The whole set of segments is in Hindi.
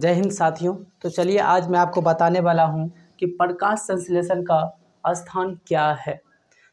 जय हिंद साथियों तो चलिए आज मैं आपको बताने वाला हूँ कि प्रकाश संश्लेषण का स्थान क्या है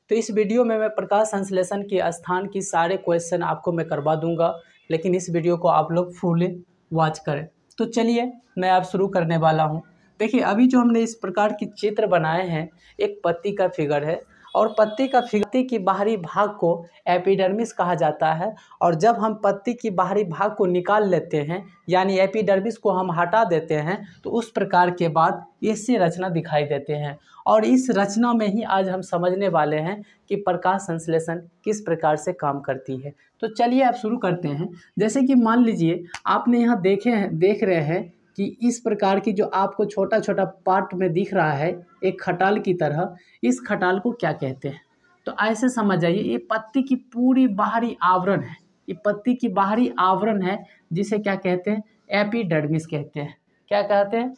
तो इस वीडियो में मैं प्रकाश संश्लेषण के स्थान की सारे क्वेश्चन आपको मैं करवा दूंगा लेकिन इस वीडियो को आप लोग फुल वॉच करें तो चलिए मैं आप शुरू करने वाला हूँ देखिए अभी जो हमने इस प्रकार के चित्र बनाए हैं एक पत्ती का फिगर है और पत्ती का फिगती की बाहरी भाग को एपिडर्मिस कहा जाता है और जब हम पत्ती की बाहरी भाग को निकाल लेते हैं यानी एपिडर्मिस को हम हटा देते हैं तो उस प्रकार के बाद इससे रचना दिखाई देते हैं और इस रचना में ही आज हम समझने वाले हैं कि प्रकाश संश्लेषण किस प्रकार से काम करती है तो चलिए आप शुरू करते हैं जैसे कि मान लीजिए आपने यहाँ देखे हैं देख रहे हैं कि इस प्रकार की जो आपको छोटा छोटा पार्ट में दिख रहा है एक खटाल की तरह इस खटाल को क्या कहते हैं तो ऐसे समझ आइए ये पत्ती की पूरी बाहरी आवरण है ये पत्ती की बाहरी आवरण है जिसे क्या कहते हैं एपीडर्मिस कहते हैं क्या कहते हैं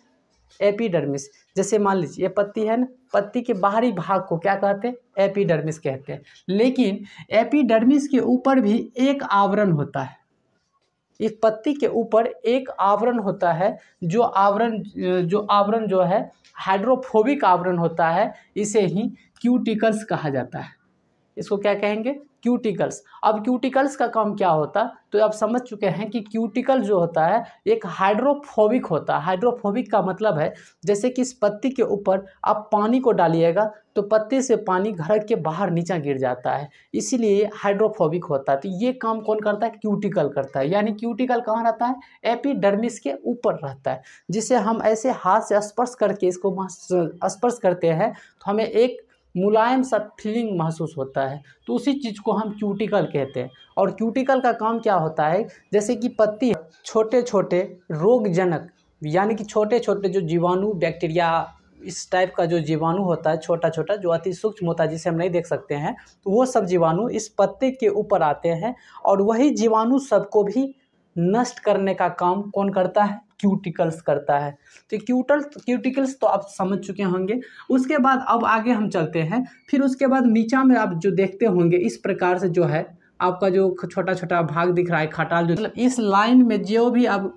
एपीडर्मिस जैसे मान लीजिए ये पत्ती है ना पत्ती के बाहरी भाग को क्या कहते हैं एपीडर्मिस कहते हैं लेकिन एपीडर्मिस के ऊपर भी एक आवरण होता है इस पत्ती के ऊपर एक आवरण होता है जो आवरण जो आवरण जो है हाइड्रोफोबिक आवरण होता है इसे ही क्यूटिकल्स कहा जाता है इसको क्या कहेंगे क्यूटिकल्स अब क्यूटिकल्स का काम क्या होता है तो आप समझ चुके हैं कि क्यूटिकल जो होता है एक हाइड्रोफोबिक होता है हाइड्रोफोबिक का मतलब है जैसे कि इस पत्ती के ऊपर आप पानी को डालिएगा तो पत्ते से पानी घर के बाहर नीचा गिर जाता है इसीलिए हाइड्रोफोबिक होता है तो ये काम कौन करता है क्यूटिकल करता है यानी क्यूटिकल कहाँ रहता है एपिडर्मिस के ऊपर रहता है जिसे हम ऐसे हाथ से स्पर्श करके इसको स्पर्श करते हैं तो हमें एक मुलायम सा फीलिंग महसूस होता है तो उसी चीज़ को हम क्यूटिकल कहते हैं और क्यूटिकल का काम क्या होता है जैसे कि पत्ती छोटे छोटे रोगजनक यानी कि छोटे छोटे जो जीवाणु बैक्टीरिया इस टाइप का जो जीवाणु होता है छोटा छोटा जो अति सूक्ष्म होता है जिसे हम नहीं देख सकते हैं तो वो सब जीवाणु इस पत्ते के ऊपर आते हैं और वही जीवाणु सबको भी नष्ट करने का काम कौन करता है क्यूटिकल्स करता है तो क्यूटल क्यूटिकल्स तो आप समझ चुके होंगे उसके बाद अब आगे हम चलते हैं फिर उसके बाद नीचा में आप जो देखते होंगे इस प्रकार से जो है आपका जो छोटा छोटा भाग दिख रहा है खटाल जो मतलब इस लाइन में जो भी अब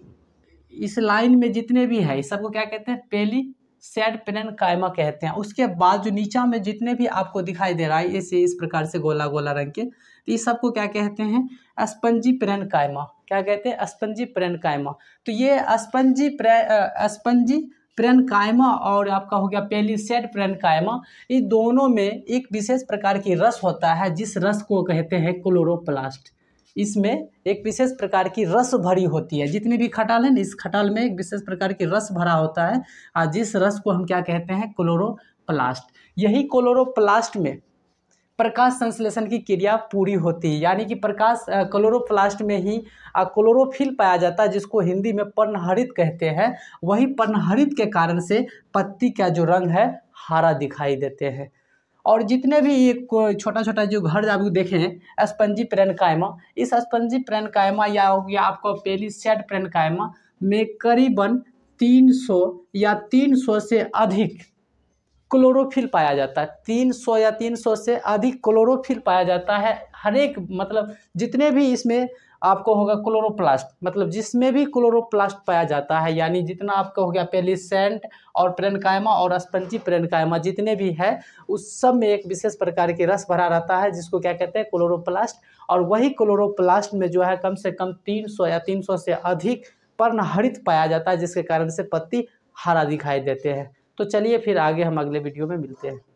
इस लाइन में जितने भी है सबको क्या कहते हैं पहली सेट पेन कायमा कहते हैं उसके बाद जो नीचा में जितने भी आपको दिखाई दे रहा है इसे इस प्रकार से गोला गोला रंग के तो ये सबको क्या कहते हैं स्पंजी पेन कायमा क्या कहते हैं स्पंजी प्रेनकाइमा तो ये स्पंजी प्रे स्पंजी प्रेनकाइमा और आपका हो गया पेलिसेड प्रेनकाइमा ये दोनों में एक विशेष प्रकार की रस होता है जिस रस को कहते हैं क्लोरोप्लास्ट इसमें एक विशेष प्रकार की रस भरी होती है जितनी भी खटाल है ना इस खटाल में एक विशेष प्रकार की रस भरा होता है और जिस रस को हम क्या कहते हैं क्लोरोप्लास्ट यही क्लोरोप्लास्ट में प्रकाश संश्लेषण की क्रिया पूरी होती है यानी कि प्रकाश क्लोरोप्लास्ट में ही क्लोरोफिल पाया जाता है जिसको हिंदी में पर्णहरित कहते हैं वही पर्णहरित के कारण से पत्ती का जो रंग है हरा दिखाई देते हैं और जितने भी ये छोटा छोटा जो घर आप देखें स्पंजी प्रेनकायमा इस स्पंजी प्रेनकायमा या हो गया आपको प्रेन प्रेनकायमा में करीबन 300 या 300 से अधिक क्लोरोफिल पाया जाता है 300 या 300 से अधिक क्लोरोफिल पाया जाता है हर एक मतलब जितने भी इसमें आपको होगा क्लोरोप्लास्ट मतलब जिसमें भी क्लोरोप्लास्ट पाया जाता है यानी जितना आपका हो गया पेलिसेंट और प्रेनकायमा और स्पंजी प्रेनकायमा जितने भी है उस सब में एक विशेष प्रकार के रस भरा रहता है जिसको क्या कहते हैं क्लोरोप्लास्ट और वही क्लोरोप्लास्ट में जो है कम से कम सौ या सौ से अधिक पर्णहरित पाया जाता है जिसके कारण से पत्ती हरा दिखाई देते हैं तो चलिए फिर आगे हम अगले वीडियो में मिलते हैं